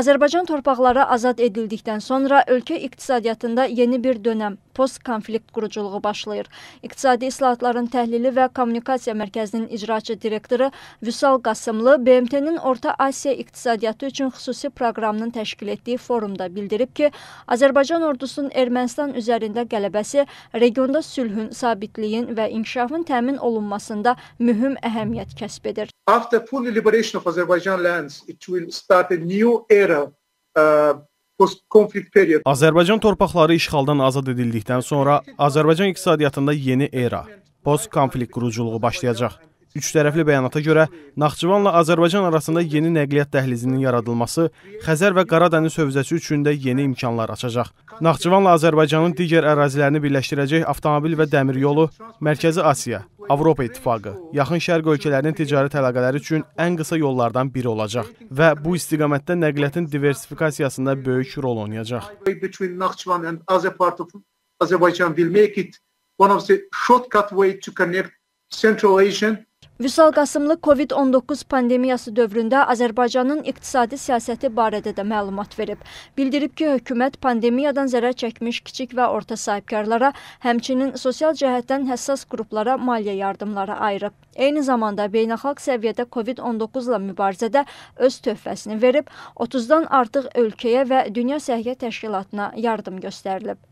Azərbaycan torpaqları azad edildikdən sonra ölkə iqtisadiyyatında yeni bir dönəm postkonflikt quruculuğu başlayır. İqtisadi islahatların təhlili və kommunikasiya mərkəzinin icraçı direktoru Vüsal Qasımlı BMT-nin Orta Asiya iqtisadiyyatı üçün xüsusi proqramının təşkil etdiyi forumda bildirib ki, Azərbaycan ordusunun Ermənistan üzərində qələbəsi regionda sülhün, sabitliyin və inkişafın təmin olunmasında mühüm əhəmiyyət kəsb edir. After full liberation of Azerbaijan lands, it will start a new era uh, postkonflikt period. Azərbaycan torpaqları işğaldan azad edildikdən sonra Azərbaycan iqtisadiyyatında yeni era, postkonflikt quruculuğu başlayacaq. Üç tərəfli bəyanata görə Naxçıvanla Azərbaycan arasında yeni nəqliyyat dəhlizinin yaradılması Xəzər və Qara dəniz hövzəsi üçün də yeni imkanlar açacaq. Naxçıvanla Azərbaycanın digər ərazilərini birləşdirəcək avtomobil və dəmir yolu, Mərkəzi Asiya, Avropa İttifaqı yaxın şərq ölkələrinin ticarət əlaqələri üçün ən qısa yollardan biri olacaq və bu istiqamətdə nəqliyyatın diversifikasiyasında böyük rol oynayacaq. Between Nakhchivan and other part of Azerbaijan will make it one of the shortcut way to connect Central Asian Vüsal Qasımlı COVID-19 pandemiyası dövründə Azərbaycanın iqtisadi siyasəti barədə də məlumat verib. Bildirib ki, hökumət pandemiyadan zərər çəkmiş kiçik və orta sahibkarlara, həmçinin sosial cəhətdən həssas qruplara maliyyə yardımları ayırıb. Eyni zamanda beynəlxalq səviyyədə COVID-19 ilə mübarizədə öz töhfəsini verib, 30-dan artıq ölkəyə və Dünya Səhiyyə Təşkilatına yardım göstərilib.